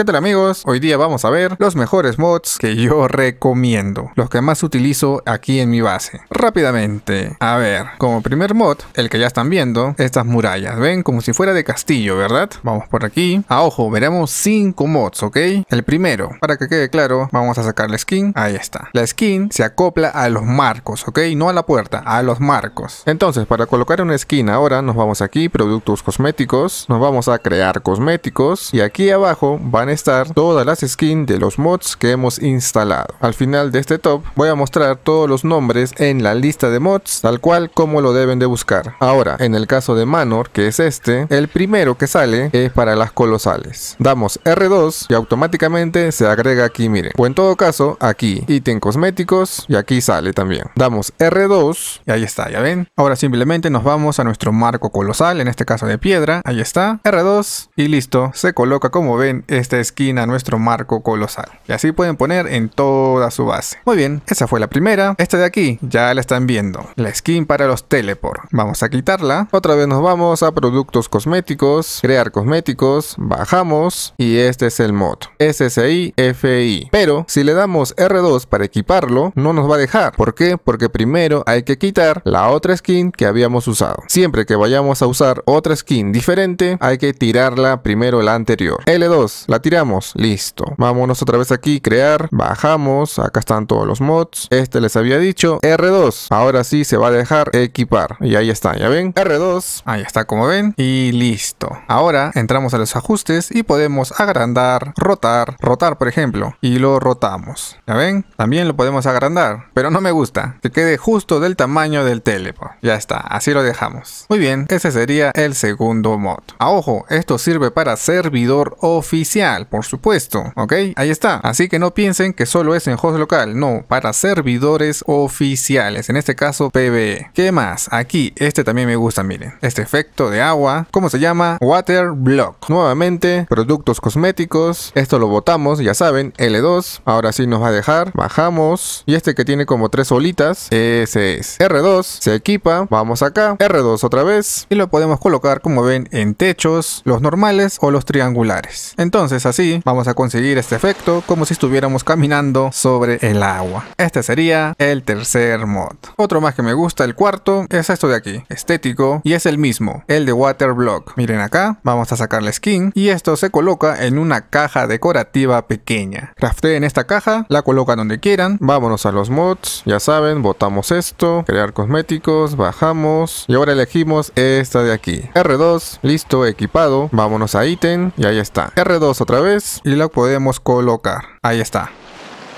¿Qué tal amigos? Hoy día vamos a ver los mejores mods que yo recomiendo, los que más utilizo aquí en mi base. Rápidamente, a ver, como primer mod, el que ya están viendo, estas murallas, ven como si fuera de castillo, ¿verdad? Vamos por aquí, a ah, ojo, veremos cinco mods, ¿ok? El primero, para que quede claro, vamos a sacar la skin, ahí está. La skin se acopla a los marcos, ¿ok? No a la puerta, a los marcos. Entonces, para colocar una skin ahora nos vamos aquí, productos cosméticos, nos vamos a crear cosméticos y aquí abajo van estar todas las skins de los mods que hemos instalado. Al final de este top voy a mostrar todos los nombres en la lista de mods tal cual como lo deben de buscar. Ahora en el caso de Manor que es este, el primero que sale es para las colosales. Damos R2 y automáticamente se agrega aquí miren. O en todo caso aquí ítem cosméticos y aquí sale también. Damos R2 y ahí está ya ven. Ahora simplemente nos vamos a nuestro marco colosal en este caso de piedra. Ahí está R2 y listo se coloca como ven este skin a nuestro marco colosal. Y así pueden poner en toda su base. Muy bien, esa fue la primera. Esta de aquí ya la están viendo. La skin para los teleport. Vamos a quitarla. Otra vez nos vamos a productos cosméticos, crear cosméticos, bajamos y este es el mod. SSI FI. Pero si le damos R2 para equiparlo, no nos va a dejar. ¿Por qué? Porque primero hay que quitar la otra skin que habíamos usado. Siempre que vayamos a usar otra skin diferente, hay que tirarla primero la anterior. L2, la Tiramos, listo. Vámonos otra vez aquí, crear, bajamos, acá están todos los mods. Este les había dicho, R2, ahora sí se va a dejar equipar. Y ahí está, ya ven, R2, ahí está como ven, y listo. Ahora entramos a los ajustes y podemos agrandar, rotar, rotar por ejemplo, y lo rotamos. ¿Ya ven? También lo podemos agrandar, pero no me gusta, que quede justo del tamaño del teleport. Ya está, así lo dejamos. Muy bien, ese sería el segundo mod. A ah, ojo, esto sirve para servidor oficial por supuesto, ¿ok? Ahí está, así que no piensen que solo es en host local, no, para servidores oficiales, en este caso PBE. ¿Qué más? Aquí, este también me gusta, miren, este efecto de agua, ¿cómo se llama? Water Block. Nuevamente, productos cosméticos, esto lo botamos, ya saben, L2, ahora sí nos va a dejar, bajamos, y este que tiene como tres olitas, ese es R2, se equipa, vamos acá, R2 otra vez, y lo podemos colocar como ven en techos, los normales o los triangulares. Entonces, así, vamos a conseguir este efecto como si estuviéramos caminando sobre el agua. Este sería el tercer mod. Otro más que me gusta, el cuarto, es esto de aquí, estético, y es el mismo, el de water block, Miren acá, vamos a sacar la skin, y esto se coloca en una caja decorativa pequeña. en esta caja, la colocan donde quieran, vámonos a los mods, ya saben, botamos esto, crear cosméticos, bajamos, y ahora elegimos esta de aquí. R2, listo, equipado, vámonos a ítem, y ahí está. R2 otra vez y la podemos colocar. Ahí está.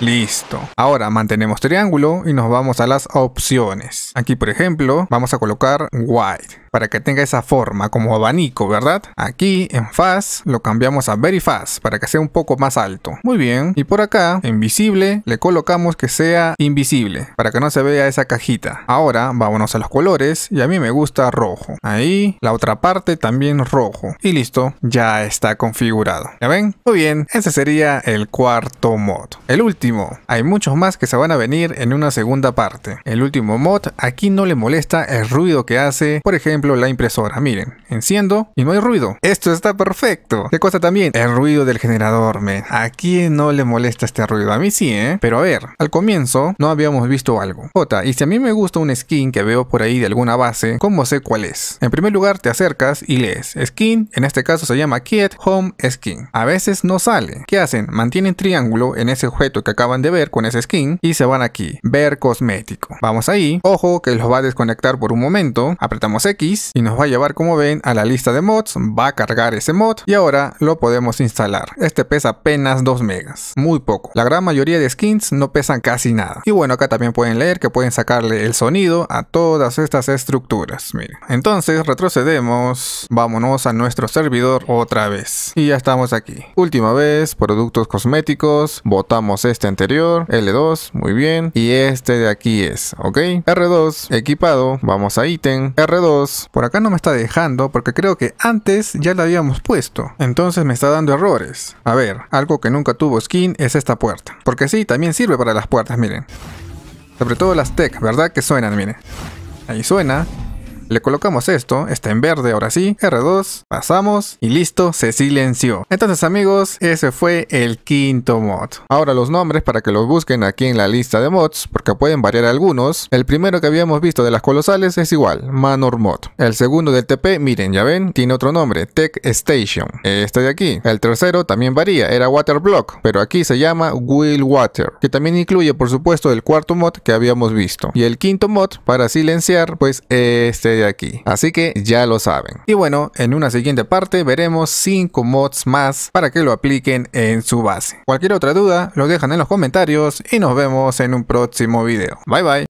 Listo. Ahora mantenemos triángulo y nos vamos a las opciones. Aquí por ejemplo vamos a colocar white para que tenga esa forma como abanico, ¿verdad? Aquí en Fast lo cambiamos a Very Fast para que sea un poco más alto. Muy bien, y por acá en Visible le colocamos que sea invisible para que no se vea esa cajita. Ahora vámonos a los colores y a mí me gusta rojo. Ahí la otra parte también rojo. Y listo, ya está configurado. ¿Ya ven? Muy bien, ese sería el cuarto mod. El último, hay muchos más que se van a venir en una segunda parte. El último mod, aquí no le molesta el ruido que hace, por ejemplo, la impresora. Miren, enciendo y no hay ruido. Esto está perfecto. ¿Qué cosa también? El ruido del generador, me ¿A no le molesta este ruido? A mí sí, ¿eh? Pero a ver, al comienzo no habíamos visto algo. Jota, y si a mí me gusta un skin que veo por ahí de alguna base, ¿cómo sé cuál es? En primer lugar, te acercas y lees. Skin, en este caso se llama Kit Home Skin. A veces no sale. ¿Qué hacen? Mantienen triángulo en ese objeto que acaban de ver con ese skin y se van aquí. Ver cosmético. Vamos ahí. Ojo que los va a desconectar por un momento. Apretamos X y nos va a llevar como ven a la lista de mods, va a cargar ese mod y ahora lo podemos instalar. Este pesa apenas 2 megas, muy poco. La gran mayoría de skins no pesan casi nada. Y bueno, acá también pueden leer que pueden sacarle el sonido a todas estas estructuras, miren. Entonces retrocedemos, vámonos a nuestro servidor otra vez. Y ya estamos aquí. Última vez, productos cosméticos, botamos este anterior, L2, muy bien. Y este de aquí es, ¿ok? R2, equipado, vamos a ítem, R2, por acá no me está dejando porque creo que antes ya la habíamos puesto. Entonces me está dando errores. A ver, algo que nunca tuvo skin es esta puerta. Porque sí, también sirve para las puertas, miren. Sobre todo las tech, ¿verdad? Que suenan, miren. Ahí suena. Le colocamos esto, está en verde ahora sí, R2, pasamos y listo, se silenció. Entonces amigos, ese fue el quinto mod. Ahora los nombres para que los busquen aquí en la lista de mods, porque pueden variar algunos. El primero que habíamos visto de las colosales es igual, Manor Mod. El segundo del TP, miren, ya ven, tiene otro nombre, Tech Station. Este de aquí. El tercero también varía, era Water Block, pero aquí se llama Will Water, que también incluye por supuesto el cuarto mod que habíamos visto. Y el quinto mod para silenciar, pues este aquí. Así que ya lo saben. Y bueno, en una siguiente parte veremos 5 mods más para que lo apliquen en su base. Cualquier otra duda lo dejan en los comentarios y nos vemos en un próximo video. Bye bye.